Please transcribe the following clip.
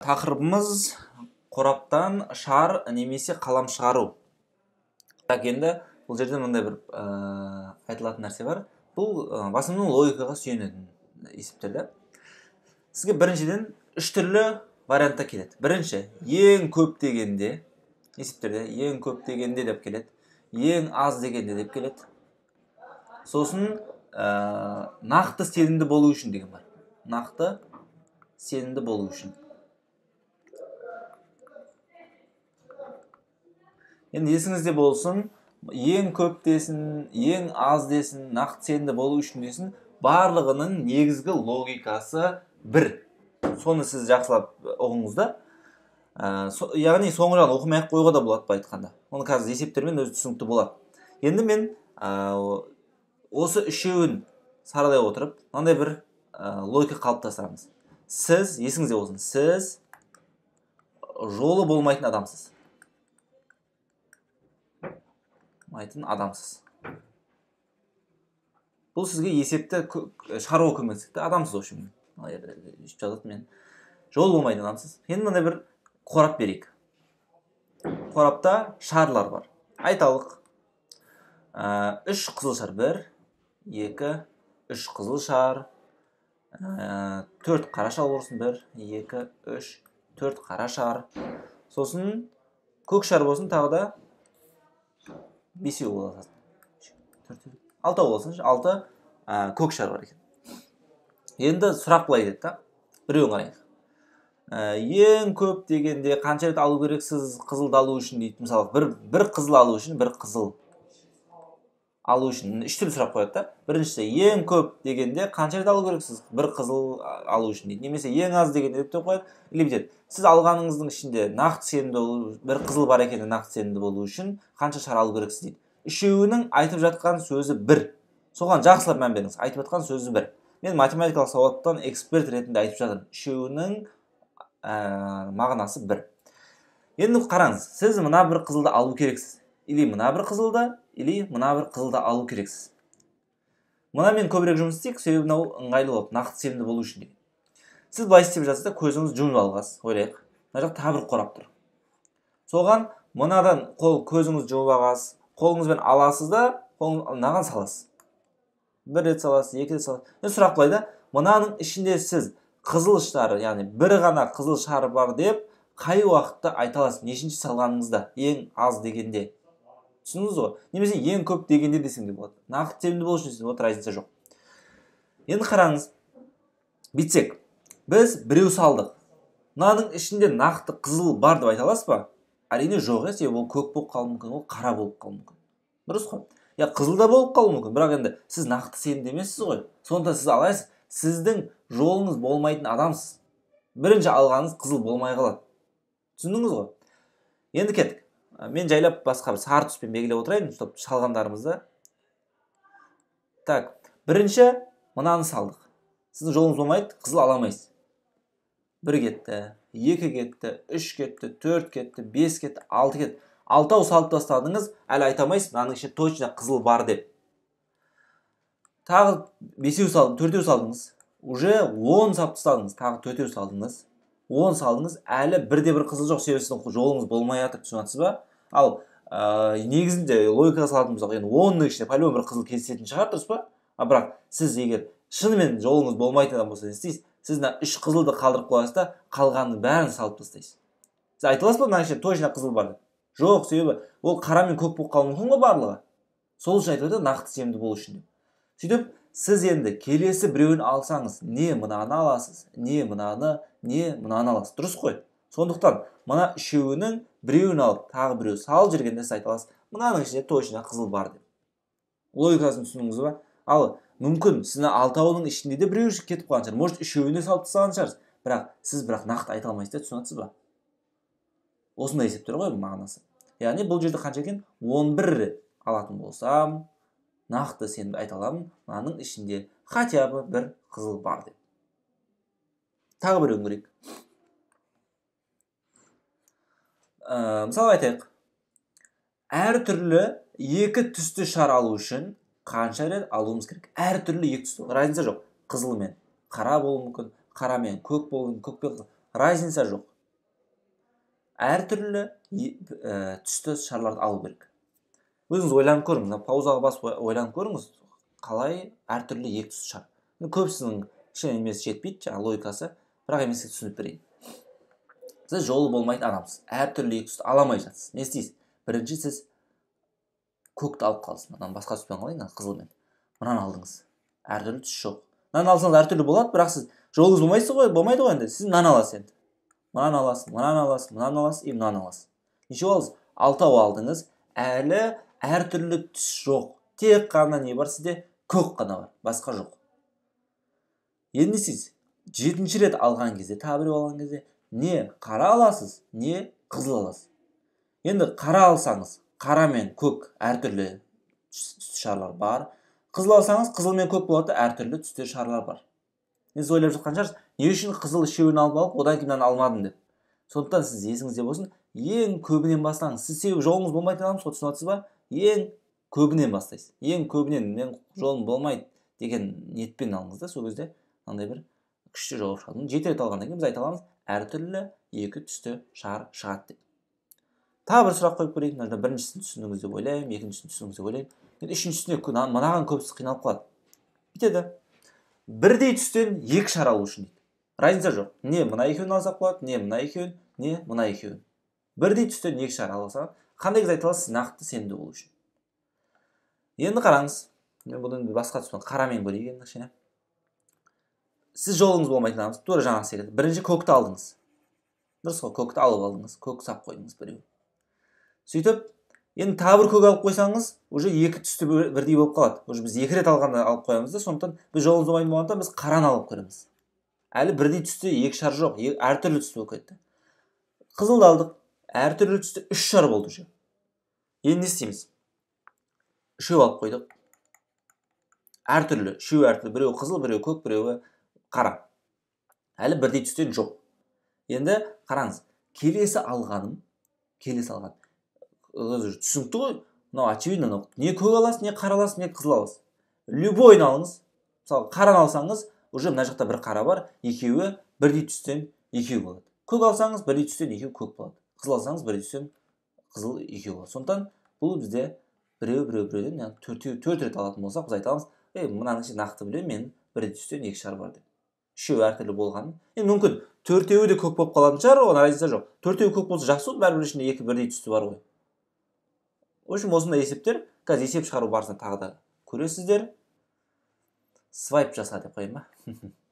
тақырыбымыз қораптан шар немесе қалам шығару так енді бұл жерде мындай бір ә, айтылатын нәрсе бар бұл ә, э, басымның логикаға сүйенетін есептер да сізге біріншіден үш түрлі вариантта келеді бірінші ең көп дегенде есептерде ең көп дегенде деп келеді ең аз дегенде деп келеді сосын э, нақты сенімді болу үшін деген бар нақты сенімді болу үшін енді есіңізде болсын ең көп десін ең аз десін нақты сенді болу үшін десін барлығының негізгі логикасы бір соны сіз жақсылап ұғыңыз да ә, со, яғни соңғы жағын оқымай ақ қоюға да болады былай айтқанда оны қазір есептермен өзі түсінікті болады енді мен ә, осы үшеуін саралай отырып мынандай бір ә, логика қалыптастырамыз сіз есіңізде болсын сіз жолы болмайтын адамсыз Айтын адамсыз бұл сізге есепті шығаруға көмектеседі адамсыз в общем жазады мен жол болмайды адамсыз енді мынандай бір қорап берейік қорапта шарлар бар айталық ә, үш қызыл шар бір екі үш қызыл шар ә, төрт қара шар болсын бір екі үш төрт қара шар сосын көк шар болсын тағы да бесеу бола салсын алтау болсыншы алты ә, шар бар екен енді сұрақ былай деді да біреуін қарайық ә, ең көп дегенде қанша рет алу керексіз қызылды алу үшін дейді мысалы бір бір қызыл алу үшін бір қызыл алу үшін үш түрлі сұрақ қояды да біріншісі ең көп дегенде қанша рет алу керексіз бір қызыл алу үшін дейді немесе ең аз дегенде деп қояды или бүйтеді сіз алғаныңыздың ішінде нақты сенімді болу бір қызыл бар екеніне нақты сенімді болу үшін қанша шара алу керексіз дейді үшеуінің айтып жатқан сөзі бір соған жақсылап мән беріңіз айтып жатқан сөзі бір мен математикалық сауаттан эксперт ретінде айтып жатырмын үшеуінің ә, мағынасы бір енді қараңыз сіз мына бір қызылды алу керексіз или мына бір қызылды или мына бір қызылды алу керексіз мынамен көбірек жұмыс істейік себебі мынау ыңғайлы болады нақты сенімді болу үшін сіз былай істеп жатсыз да көзіңіз жұмып алғансыз ойлайық мына жақта тағы бір қорап тұр соған мынадан қол көзіңіз жұмып алғансыз қолыңызбен аласыз да қолыңыз мынаған саласыз бір рет саласыз екі рет саласыз енді сұрақ былай да мынаның ішінде сіз қызыл шары яғни бір ғана қызыл шар бар деп қай уақытта айта аласыз нешінші салғаныңызда ең аз дегенде түсіндіңіз ғой немесе ең көп дегенде десең де болады нақты сенімді болу үшін разница жоқ енді қараңыз бүйтсек біз біреу салдық мынаның ішінде нақты қызыл бар деп айта аласыз ба әрине жоқ иә себебі ол көк болып қалуы мүмкін ол қара болып қалуы мүмкін дұрыс қой иә қызыл да болып қалуы мүмкін бірақ енді сіз нақты сенімді емессіз ғой сондықтан сіз алайсыз сіздің жолыңыз болмайтын адамсыз бірінші алғаныңыз қызыл болмай қалады түсіндіңіз ғой енді кеттік Э, мен жайлап басқа бір сары түспен белгілеп отырайын чтобы шалғандарымызды так бірінші мынаны салдық сіздің жолыңыз болмайды қызыл ала алмайсыз бір кетті екі кетті үш кетті төрт кетті бес кетті алты кетті алтау салып тастадыңыз әлі айта алмайсыз мынаның ішінде точно қызыл бар деп тағы бесеу салдым төртеу салдыңыз уже он салып тастадыңыз тағы төртеу салдыңыз он салдыңыз әлі бірде бір қызыл жоқ себебі сіздің жолыңыз болмай жатыр түсініп ба ал ә, негізінде логикаға салатын болсақ енді онның ішінде по любому бір қызыл кездесетін шығар дұрыс па а бірақ сіз егер шынымен жолыңыз болмайтын адам болса не істейсіз сіз мына үш қызылды қалдырып қоясыз да қалғанның бәрін салып тастайсыз сіз айта аласыз ба мынаның ішінде точно қызыл бар деп жоқ себебі ол қара мен көк болып қалуы мүмкін ғой барлығы сол үшін айтып нақты сенімді болу үшін деп сөйтіп сіз енді келесі біреуін алсаңыз не мынаны аласыз не мынаны не мынаны аласыз дұрыс қой сондықтан мына үшеуінің біреуін алып тағы біреу салып жібергенде сіз айта аласыз мынаның ішінде точно қызыл бар деп логикасын түсіндіңіз ба ал мүмкін сіздің алтауының ішінде де біреуі кетіп қалған шығар может үшеуіне салып тастаған шығарсыз бірақ сіз бірақ нақты айта алмайсыз да түсінесіз ба осындай есептер ғой мағынасы яғни бұл жерде қанша екен 11 рет алатын болсам нақты сенімді айта аламын мынаның ішінде хотя бы бір қызыл бар деп тағы бір көрейік ә, мысалы айтайық әртүрлі екі түсті шар алу үшін қанша рет алуымыз керек әртүрлі екі түсті разница жоқ қызыл мен қара болуы мүмкін қара мен көк болуы мүмкін көк пен разница жоқ әртүрлі ә, түсті шарларды алу керек өзіңіз ойланып көріңіз паузаға басып ойланып көріңіз қалай әртүрлі екі түсті шар көбісінің кішкене несі жетпейді жаңағы логикасы бірақ емесе түсініп берейін сіз жолы болмайтын адамсыз әртүрлі екі түсті ала алмай жатсыз не істейсіз бірінші сіз көкті алып қалсын мынаны басқа түспен қалайын мынаны қызылмен мынаны алдыңыз әртүрлі түс жоқ мынаны алсаңыз әртүрлі болады бірақ сіз жолыңыз болмайсыз ғой болмайды ғой енді сіз мынаны аласыз енді мынаны аласыз мынаны аласыз мынаны аласыз и мынаны аласыз нешеу алдыңыз алтау алдыңыз әлі әртүрлі түс жоқ тек қана не бар сізде көк қана бар басқа жоқ енді не істейсіз жетінші рет алған кезде тағы біреу алған кезде не қара аласыз не қызыл аласыз енді қара алсаңыз қара мен көк әртүрлі түсті шарлар бар қызыл алсаңыз қызыл мен көк болады әртүрлі түсте шарлар бар енді сіз ойлап жатқан шығарсыз не үшін қызыл үшеуін алып алып одан кейін мынаны алмадым деп сондықтан сіз есіңізде болсын ең көбінен бастаңыз сіз себебі жолыңыз болмайтын адамсыз ғой түсініп ба ең көбінен бастайсыз ең көбінен мен жолым болмайды деген ниетпен алыңыз да сол кезде мынандай бір күшті жауап жеті рет алғаннан кейін біз айта аламыз әртүрлі екі түсті шар шығады деп тағы бір сұрақ қойып көрейік мына біріншісін түсіндіңіз деп ойлаймын екіншісін түсіндіңіз деп ойлаймын енді үшіншісіне мынаған көбісі қиналып қалады бүйтеді бірдей түстен екі шар алу үшін дейді разница жоқ не мына екеуін алсақ болады не мына екеуін не мына екеуін бірдей түстен екі шар алса қандай кезде айта аласыз нақты сенімді болу үшін енді қараңыз мен бұны басқа түспен қарамен көрейік енді кішкене сіз жолыңыз болмайтын адамсыз тура жаңағы секілді бірінші көкті алдыңыз дұрыс қой көкті алып алдыңыз көк сап қойдыңыз біреу сөйтіп енді тағы бір көк алып қойсаңыз уже екі түсті бірдей болып қалады уже біз екі рет алғанда алып қоямыз да сондықтан біз жолымыз болмайтын болғандықтан біз қараны алып көреміз әлі бірдей түсті екі шар жоқ әртүрлі түсті болып кетті қызылды алдық әртүрлі түсті үш шар болды уже енді не істейміз үшеу алып қойдық әртүрлі үшеуі әртүрлі біреуі қызыл біреуі көк біреуі қара әлі бірдей түстен жоқ енді қараңыз келесі алғаным келесі алған түсінікті ғой мынау очевидно мынау не көк аласыз не қара аласыз не қызыл аласыз любойын алыңыз мысалы қараны алсаңыз уже мына жақта бір қара бар екеуі бірдей түстен екеу болады көк алсаңыз бірдей түстен екеу көк болады қызыл алсаңыз бірдей түстен қызыл екеу болады сондықтан бұл бізде біреу біреу біреуден төртеу төрт рет алатын болсақ біз айтамыз аламыз ей мынаны нақты білемін мен бірдей түстен екі шар бар деп үшеуі әртүрлі болғаны енді мүмкін төртеуі де көк болып қалатын шығар оған разница жоқ төртеуі көк болса жақсы ғой бәрібір ішінде екі бірдей түсті бар ғой в общем осындай есептер қазір есеп шығару барысында тағы да көресіздер свайп жаса деп қояйын ба